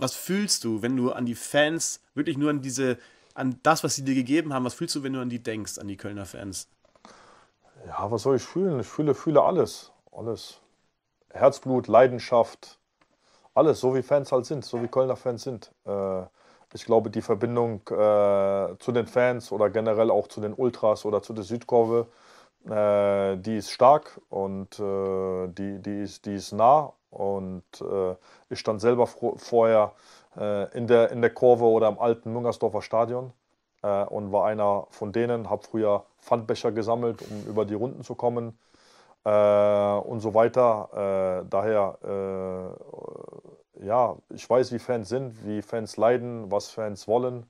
was fühlst du, wenn du an die Fans, wirklich nur an diese, an das, was sie dir gegeben haben, was fühlst du, wenn du an die denkst, an die Kölner Fans? Ja, was soll ich fühlen? Ich fühle, fühle alles. Alles. Herzblut, Leidenschaft, alles, so wie Fans halt sind, so wie Kölner Fans sind. Äh, ich glaube, die Verbindung äh, zu den Fans oder generell auch zu den Ultras oder zu der Südkurve, äh, die ist stark und die, die, ist, die ist nah und äh, ich stand selber vorher äh, in, der, in der Kurve oder im alten Müngersdorfer Stadion äh, und war einer von denen, habe früher Pfandbecher gesammelt, um über die Runden zu kommen äh, und so weiter. Äh, daher, äh, ja, ich weiß, wie Fans sind, wie Fans leiden, was Fans wollen,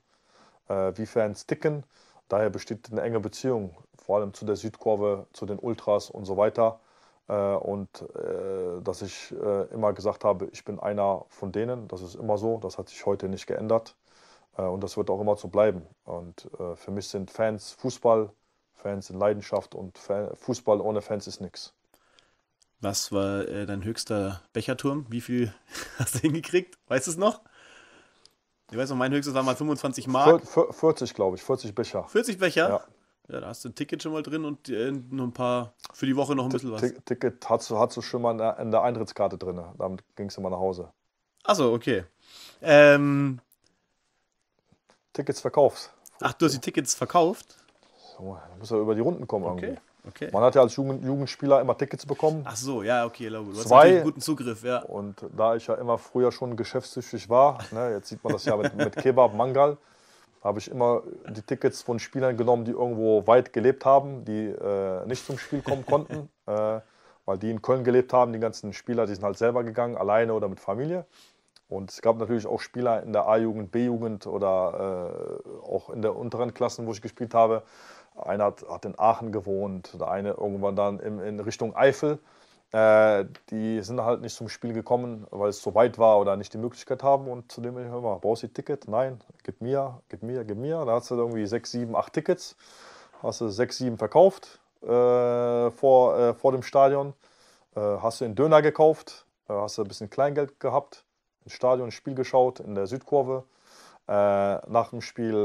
wie Fans ticken. Daher besteht eine enge Beziehung, vor allem zu der Südkurve, zu den Ultras und so weiter. Äh, und äh, dass ich äh, immer gesagt habe, ich bin einer von denen. Das ist immer so. Das hat sich heute nicht geändert. und das wird auch immer so bleiben. Und für mich sind Fans Fußball, Fans sind Leidenschaft und Fußball ohne Fans ist nichts. Was war dein höchster Becherturm? Wie viel hast du hingekriegt? Weißt du es noch? Ich weiß noch, mein höchstes war mal 25 Mark. 40, glaube ich, 40 Becher. 40 Becher? Ja. Ja, da hast du ein Ticket schon mal drin und äh, noch ein paar für die Woche noch ein bisschen was. T Ticket hast du, hast du schon mal in der Eintrittskarte drin. Damit gingst du mal nach Hause. Achso, okay. Ähm, Tickets verkauft. Ach, du hast die Tickets verkauft? So, dann muss er über die Runden kommen. Irgendwie. Okay. Man hat ja als Jugend, Jugendspieler immer Tickets bekommen. Ach so, ja, okay, Logo. Du Zwei. einen guten Zugriff, ja. Und da ich ja immer früher schon geschäftstüchtig war, ne, jetzt sieht man das ja mit, mit Kebab, Mangal, habe ich immer die Tickets von Spielern genommen, die irgendwo weit gelebt haben, die äh, nicht zum Spiel kommen konnten, äh, weil die in Köln gelebt haben. Die ganzen Spieler, die sind halt selber gegangen, alleine oder mit Familie. Und es gab natürlich auch Spieler in der A-Jugend, B-Jugend oder äh, auch in der unteren Klassen, wo ich gespielt habe. Einer hat, hat in Aachen gewohnt, der eine irgendwann dann in, in Richtung Eifel. Äh, die sind halt nicht zum Spiel gekommen, weil es so weit war oder nicht die Möglichkeit haben. Und zu dem ich immer, brauchst du ein Ticket? Nein, gib mir, gib mir, gib mir. Da hast du irgendwie sechs, sieben, acht Tickets. Hast du sechs, sieben verkauft äh, vor, äh, vor dem Stadion. Äh, hast du einen Döner gekauft, äh, hast du ein bisschen Kleingeld gehabt, im Stadion ein Spiel geschaut, in der Südkurve. nach dem Spiel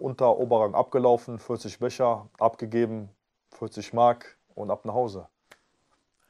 unter Oberrang abgelaufen, 40 Becher abgegeben, 40 Mark und ab nach Hause.